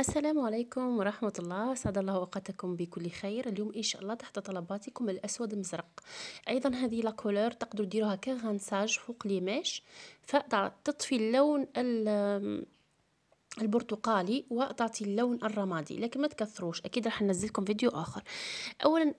السلام عليكم ورحمة الله سعد الله أوقاتكم بكل خير اليوم إن شاء الله تحت طلباتكم الأسود المزرق أيضا هذه لا كولور تقدروا ديروها كغانساج فوق ليماش فتطفي اللون البرتقالي وتعطي اللون الرمادي لكن ما تكثروش اكيد راح ننزلكم فيديو اخر اولا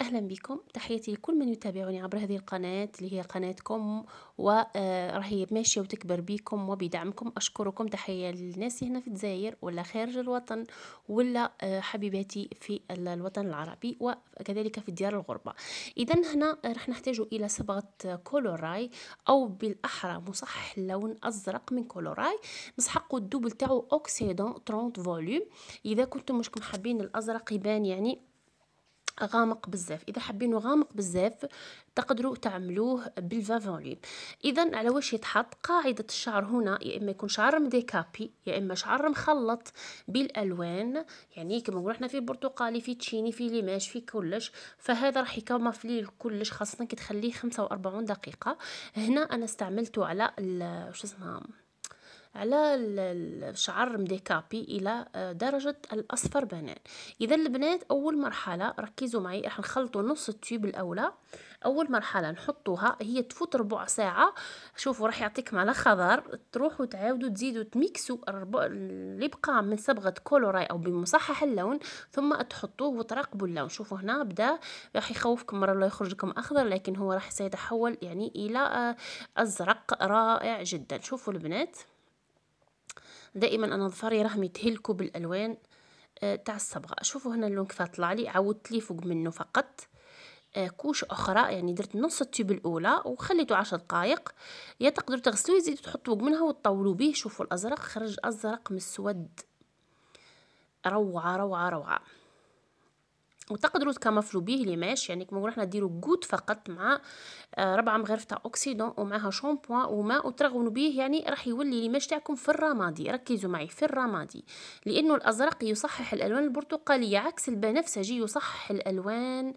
اهلا بكم تحياتي لكل من يتابعني عبر هذه القناه اللي هي قناتكم وراهي آه، ماشيه وتكبر بكم وبدعمكم اشكركم تحيه للناس هنا في الجزائر ولا خارج الوطن ولا آه، حبيباتي في الوطن العربي وكذلك في ديار الغربه اذا هنا راح نحتاج الى صبغه كولوراي او بالاحرى مصحح اللون ازرق من كولوراي نسحقوا الدبل الليبل تاعو اوكسيدون 30 فوليوم اذا كنتم مشكم حابين الازرق يبان يعني غامق بزاف اذا حابينه غامق بزاف تقدروا تعملوه بالفا اذا على واش يتحط قاعده الشعر هنا يا اما يكون شعر مديكابي يا اما شعر مخلط بالالوان يعني كما نقولوا حنا في برتقالي في تشيني في ليماج في كلش فهذا راح يكامافلي كلش خاصه كي تخليه 45 دقيقه هنا انا استعملته على شو اسمها على الشعر مديكابي الى آه، درجة الاصفر بنان اذا البنات اول مرحلة ركزوا معي راح نخلطوا نص التيوب الاولى اول مرحلة نحطوها هي تفوت ربع ساعة شوفوا راح يعطيكم على خضر تروحوا تعاودوا تزيدوا تميكسوا اللي بقى من صبغة كولوراي او بمصحح اللون ثم تحطوه وتراقبوا اللون شوفوا هنا بدا راح يخوفكم مرة لا يخرج لكم اخضر لكن هو راح سيتحول يعني الى آه، ازرق رائع جدا شوفوا البنات دائما أنا ظفري راهم يتهلكوا بالألوان آه، تاع الصبغة شوفوا هنا اللون كيف طلع لي عاودت لي فوق منه فقط آه، كوش اخرى يعني درت نص التيب الاولى وخليته عشر دقائق يا تقدروا تغسلوه يزيدوا تحطوا فوق منها وتطولوا به شوفوا الازرق خرج ازرق مسود روعه روعه روعه وتقدروا تكمفلوا به لي ماش يعني كما حنا ديروا جوت فقط مع آه، ربعه مغرف تاع اوكسيدون ومعها شامبوان وماء وترغونوا به يعني راح يولي لي ماش تاعكم في الرمادي ركزوا معي في الرمادي لانه الازرق يصحح الالوان البرتقاليه عكس البنفسجي يصحح الالوان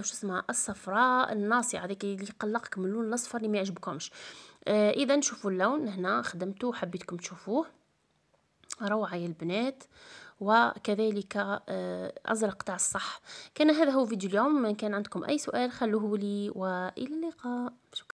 شو اسمها الصفراء الناصعه هذيك اللي يقلقك من اللون الاصفر اللي ما يعجبكمش آه اذا شوفوا اللون هنا خدمته وحبيتكم تشوفوه روعة يا البنات وكذلك آه، أزرق تاع الصح كان هذا هو فيديو اليوم من كان عندكم أي سؤال خلوه لي وإلى اللقاء شكرا